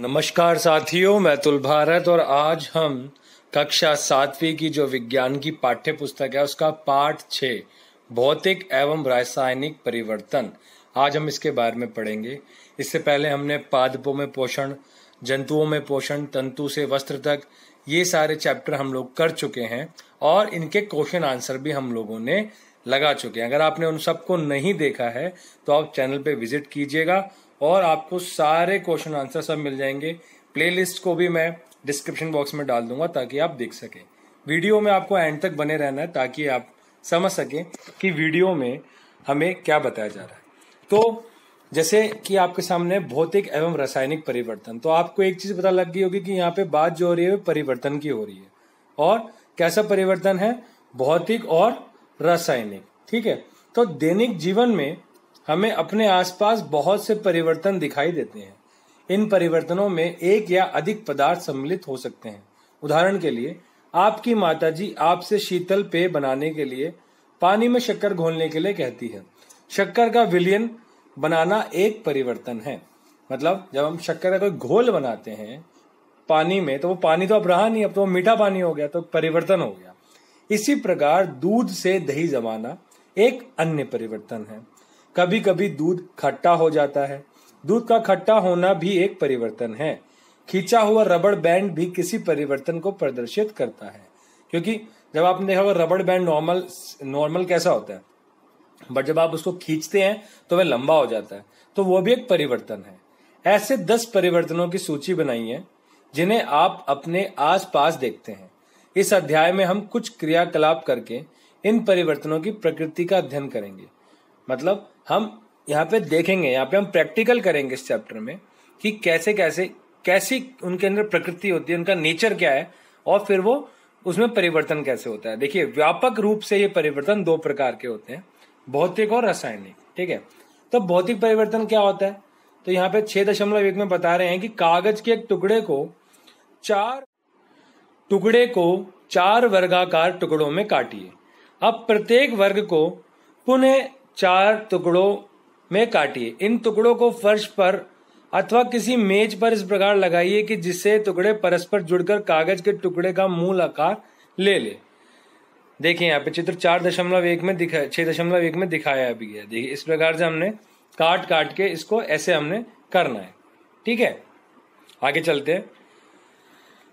नमस्कार साथियों मैं तुल भारत और आज हम कक्षा सातवीं की जो विज्ञान की पाठ्य पुस्तक है उसका पाठ छ भौतिक एवं रासायनिक परिवर्तन आज हम इसके बारे में पढ़ेंगे इससे पहले हमने पादपों में पोषण जंतुओं में पोषण तंतु से वस्त्र तक ये सारे चैप्टर हम लोग कर चुके हैं और इनके क्वेश्चन आंसर भी हम लोगों ने लगा चुके हैं अगर आपने उन सबको नहीं देखा है तो आप चैनल पे विजिट कीजिएगा और आपको सारे क्वेश्चन आंसर सब मिल जाएंगे प्लेलिस्ट को भी मैं डिस्क्रिप्शन बॉक्स में डाल दूंगा ताकि आप देख सकें वीडियो में आपको एंड तक बने रहना है ताकि आप समझ सकें कि वीडियो में हमें क्या बताया जा रहा है तो जैसे कि आपके सामने भौतिक एवं रासायनिक परिवर्तन तो आपको एक चीज पता लग गई होगी कि यहाँ पे बात जो हो रही है परिवर्तन की हो रही है और कैसा परिवर्तन है भौतिक और रासायनिक ठीक है तो दैनिक जीवन में हमें अपने आसपास बहुत से परिवर्तन दिखाई देते हैं इन परिवर्तनों में एक या अधिक पदार्थ सम्मिलित हो सकते हैं उदाहरण के लिए आपकी माताजी आपसे शीतल पेय बनाने के लिए पानी में शक्कर घोलने के लिए कहती है शक्कर का विलियन बनाना एक परिवर्तन है मतलब जब हम शक्कर का कोई घोल बनाते हैं पानी में तो वो पानी तो अब रहा नहीं अब तो वो मीठा पानी हो गया तो परिवर्तन हो गया इसी प्रकार दूध से दही जमाना एक अन्य परिवर्तन है कभी कभी दूध खट्टा हो जाता है दूध का खट्टा होना भी एक परिवर्तन है खींचा हुआ रबड़ बैंड भी किसी परिवर्तन को प्रदर्शित करता है क्योंकि जब आपने देखा होगा रबड़ बैंड नॉर्मल नॉर्मल कैसा होता है बट जब आप उसको खींचते हैं तो वह लंबा हो जाता है तो वो भी एक परिवर्तन है ऐसे दस परिवर्तनों की सूची बनाई है जिन्हें आप अपने आसपास देखते हैं इस अध्याय में हम कुछ क्रियाकलाप करके इन परिवर्तनों की प्रकृति का अध्ययन करेंगे मतलब हम यहाँ पे देखेंगे यहाँ पे हम प्रैक्टिकल करेंगे इस चैप्टर में कि कैसे कैसे कैसी उनके अंदर प्रकृति होती है उनका नेचर क्या है और फिर वो उसमें परिवर्तन कैसे होता है देखिए व्यापक रूप से ये परिवर्तन दो प्रकार के होते हैं भौतिक और रासायनिक ठीक है तो भौतिक परिवर्तन क्या होता है तो यहाँ पे छह दशमलव एक में बता रहे हैं कि कागज के एक टुकड़े को चार टुकड़े को चार वर्गाकार टुकड़ों में काटिए अब प्रत्येक वर्ग को पुनः चार टुकड़ों में काटिए इन टुकड़ों को फर्श पर अथवा किसी मेज पर इस प्रकार लगाइए कि जिससे टुकड़े परस्पर जुड़कर कागज के टुकड़े का मूल आकार ले ले देखिए यहाँ पे चित्र चार दशमलव एक में दिखा छह दशमलव एक में दिखाया भी है देखिए इस प्रकार से हमने काट काट के इसको ऐसे हमने करना है ठीक है आगे चलते हैं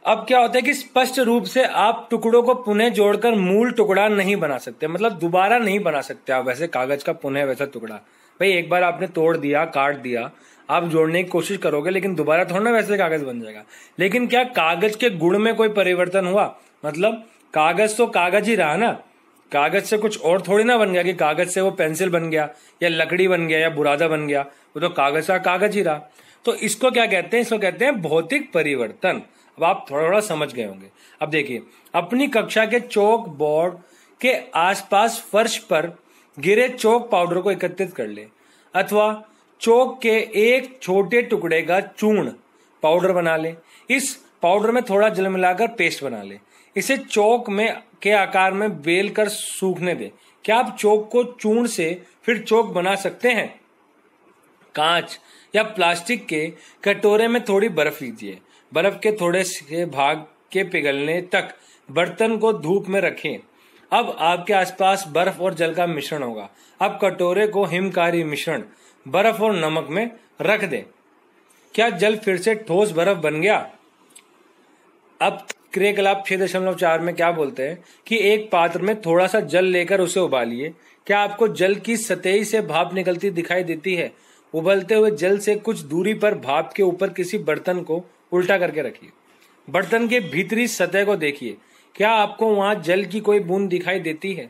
अब क्या होता है कि स्पष्ट रूप से आप टुकड़ों को पुनः जोड़कर मूल टुकड़ा नहीं बना सकते मतलब दोबारा नहीं बना सकते आप वैसे कागज का पुनः वैसा टुकड़ा भाई एक बार आपने तोड़ दिया काट दिया आप जोड़ने की कोशिश करोगे लेकिन दोबारा थोड़ा ना वैसे कागज बन जाएगा लेकिन क्या कागज के गुण में कोई परिवर्तन हुआ मतलब कागज तो कागज ही रहा ना कागज से कुछ और थोड़ी ना बन गया कि कागज से वो पेंसिल बन गया या लकड़ी बन गया या बुरादा बन गया वो तो कागज का कागज ही रहा तो इसको क्या कहते हैं इसको कहते हैं भौतिक परिवर्तन अब आप थोड़ा थोड़ा समझ गए होंगे अब देखिए अपनी कक्षा के चौक बोर्ड के आसपास फर्श पर गिरे चौक पाउडर को एकत्रित कर ले अथवा चौक के एक छोटे टुकड़े का चूर्ण पाउडर बना ले इस पाउडर में थोड़ा जल मिलाकर पेस्ट बना ले इसे चौक में के आकार में बेल कर सूखने दे क्या आप चौक को चूर्ण से फिर चौक बना सकते हैं कांच या प्लास्टिक के कटोरे में थोड़ी बर्फ लीजिए बर्फ के थोड़े से भाग के पिघलने तक बर्तन को धूप में रखें अब आपके आसपास बर्फ और जल का मिश्रण होगा अब कटोरे को हिमकारी मिश्रण बर्फ और नमक में रख दें क्या जल फिर से ठोस बर्फ बन गया अब क्रियाकलाप छह दशमलव चार में क्या बोलते हैं कि एक पात्र में थोड़ा सा जल लेकर उसे उबालिए क्या आपको जल की सतही से भाप निकलती दिखाई देती है उबलते हुए जल से कुछ दूरी पर भाप के ऊपर किसी बर्तन को उल्टा करके रखिए बर्तन के भीतरी सतह को देखिए क्या आपको वहां जल की कोई बूंद दिखाई देती है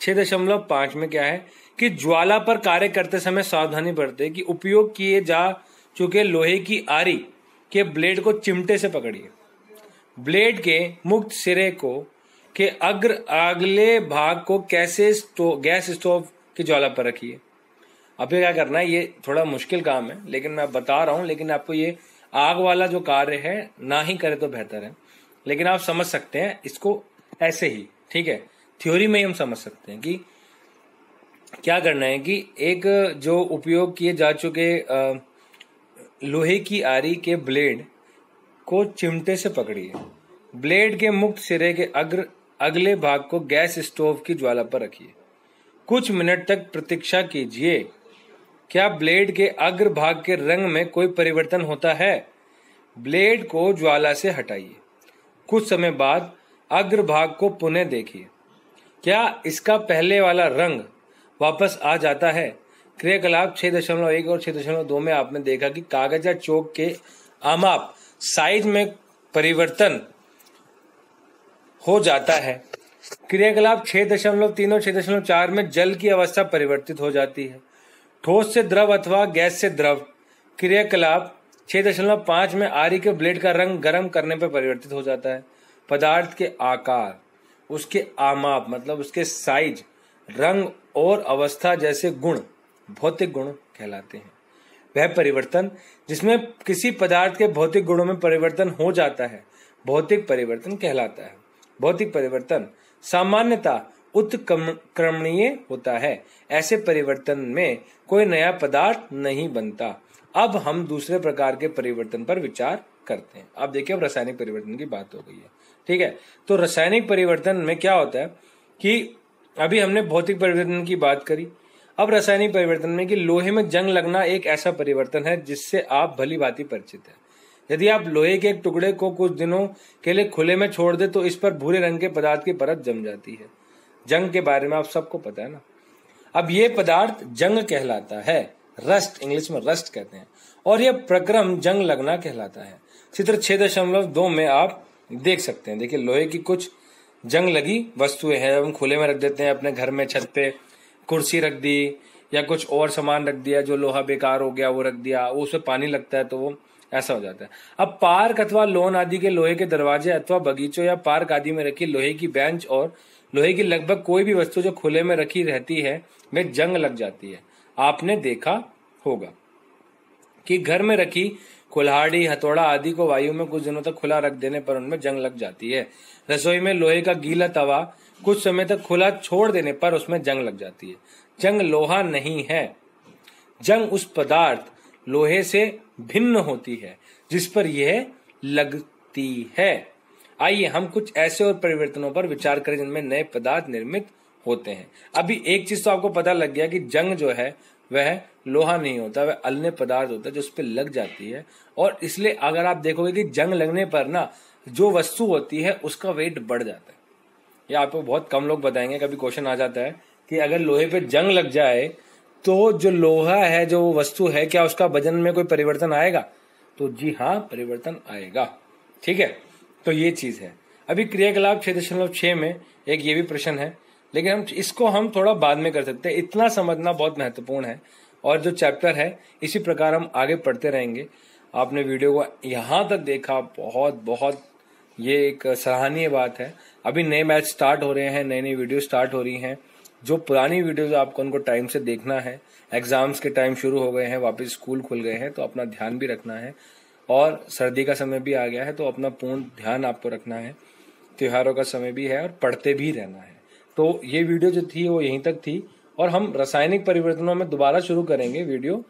छह दशमलव पांच में क्या है कि ज्वाला पर कार्य करते समय सावधानी बरते कि उपयोग किए जा चुके लोहे की आरी के ब्लेड को चिमटे से पकड़िए ब्लेड के मुक्त सिरे को के अग्र अगले भाग को कैसे स्टो, गैस स्टोव के ज्वाला पर रखिए अब ये क्या करना है ये थोड़ा मुश्किल काम है लेकिन मैं बता रहा हूं लेकिन आपको ये आग वाला जो कार्य है ना ही करे तो बेहतर है लेकिन आप समझ सकते हैं इसको ऐसे ही ठीक है थ्योरी में ही हम समझ सकते हैं कि क्या करना है कि एक जो उपयोग किए जा चुके लोहे की आरी के ब्लेड को चिमटे से पकड़िए ब्लेड के मुक्त सिरे के अग्र अगले भाग को गैस स्टोव की ज्वाला पर रखिए कुछ मिनट तक प्रतीक्षा कीजिए क्या ब्लेड के अग्र भाग के रंग में कोई परिवर्तन होता है ब्लेड को ज्वाला से हटाइए कुछ समय बाद अग्र भाग को पुनः देखिए क्या इसका पहले वाला रंग वापस आ जाता है क्रियाकलाप छह दशमलव एक और छह दशमलव दो में आपने देखा कि कागज या चौक के आमाप साइज में परिवर्तन हो जाता है क्रियाकलाप छह दशमलव तीन और छह दशमलव चार में जल की अवस्था परिवर्तित हो जाती है ठोस से द्रव अथवा गैस से द्रव क्रियाकलाप छह दशमलव पांच में आरी के ब्लेड का रंग गर्म करने पर परिवर्तित हो जाता है पदार्थ के आकार उसके आमाप मतलब उसके साइज रंग और अवस्था जैसे गुण भौतिक गुण कहलाते हैं वह परिवर्तन जिसमें किसी पदार्थ के भौतिक गुणों में परिवर्तन हो जाता है भौतिक परिवर्तन कहलाता है भौतिक परिवर्तन सामान्यता उत्क्रमणीय होता है ऐसे परिवर्तन में कोई नया पदार्थ नहीं बनता अब हम दूसरे प्रकार के परिवर्तन पर विचार करते हैं अब देखिए अब रासायनिक परिवर्तन की बात हो गई है ठीक है तो रासायनिक परिवर्तन में क्या होता है कि अभी हमने भौतिक परिवर्तन की बात करी अब रासायनिक परिवर्तन में कि लोहे में जंग लगना एक ऐसा परिवर्तन है जिससे आप भली भांति परिचित है यदि आप लोहे के एक टुकड़े को कुछ दिनों के लिए खुले में छोड़ दे तो इस पर भूरे रंग के पदार्थ की परत जम जाती है जंग के बारे में आप सबको पता है ना अब ये पदार्थ जंग कहलाता है रस्ट इंग्लिश में रस्ट कहते हैं और यह प्रक्रम जंग लगना कहलाता है चित्र छह दशमलव दो में आप देख सकते हैं देखिए लोहे की कुछ जंग लगी वस्तुएं हैं हम खुले में रख देते हैं अपने घर में छत पे कुर्सी रख दी या कुछ और सामान रख दिया जो लोहा बेकार हो गया वो रख दिया उसमें पानी लगता है तो वो ऐसा हो जाता है अब पार्क अथवा लोन आदि के लोहे के दरवाजे अथवा बगीचों या पार्क आदि में रखी लोहे की बेंच और लोहे की लगभग कोई भी वस्तु जो खुले में रखी रहती है वे जंग लग जाती है आपने देखा होगा कि घर में रखी कुल्हाड़ी हथौड़ा आदि को वायु में कुछ दिनों तक खुला रख देने पर उनमें जंग लग जाती है रसोई में लोहे का गीला तवा कुछ समय तक खुला छोड़ देने पर उसमें जंग लग जाती है जंग लोहा नहीं है जंग उस पदार्थ लोहे से भिन्न होती है जिस पर यह लगती है आइए हम कुछ ऐसे और परिवर्तनों पर विचार करें जिनमें नए पदार्थ निर्मित होते हैं अभी एक चीज तो आपको पता लग गया कि जंग जो है वह लोहा नहीं होता वह अलने पदार्थ होता है जो उस पर लग जाती है और इसलिए अगर आप देखोगे कि जंग लगने पर ना जो वस्तु होती है उसका वेट बढ़ जाता है यह आपको बहुत कम लोग बताएंगे कभी क्वेश्चन आ जाता है कि अगर लोहे पे जंग लग जाए तो जो लोहा है जो वस्तु है क्या उसका वजन में कोई परिवर्तन आएगा तो जी हाँ परिवर्तन आएगा ठीक है तो ये चीज है अभी क्रियाकलाप छह दशमलव छह में एक ये भी प्रश्न है लेकिन हम इसको हम थोड़ा बाद में कर सकते हैं इतना समझना बहुत महत्वपूर्ण है और जो चैप्टर है इसी प्रकार हम आगे पढ़ते रहेंगे आपने वीडियो को यहाँ तक देखा बहुत बहुत ये एक सराहनीय बात है अभी नए मैच स्टार्ट हो रहे हैं नई नई वीडियो स्टार्ट हो रही हैं जो पुरानी वीडियोज आपको उनको टाइम से देखना है एग्जाम्स के टाइम शुरू हो गए हैं वापस स्कूल खुल गए हैं तो अपना ध्यान भी रखना है और सर्दी का समय भी आ गया है तो अपना पूर्ण ध्यान आपको रखना है त्योहारों का समय भी है और पढ़ते भी रहना है तो ये वीडियो जो थी वो यहीं तक थी और हम रासायनिक परिवर्तनों में दोबारा शुरू करेंगे वीडियो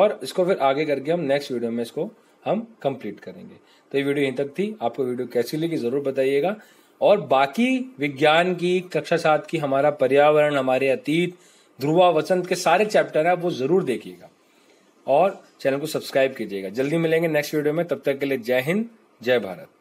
और इसको फिर आगे करके हम नेक्स्ट वीडियो में इसको हम कंप्लीट करेंगे तो ये वीडियो यहीं तक थी आपको वीडियो कैसी लगी जरूर बताइएगा और बाकी विज्ञान की कक्षा सात की हमारा पर्यावरण हमारे अतीत ध्रुवा वसंत के सारे चैप्टर है वो जरूर देखिएगा और चैनल को सब्सक्राइब कीजिएगा जल्दी मिलेंगे नेक्स्ट वीडियो में तब तक के लिए जय हिंद जय भारत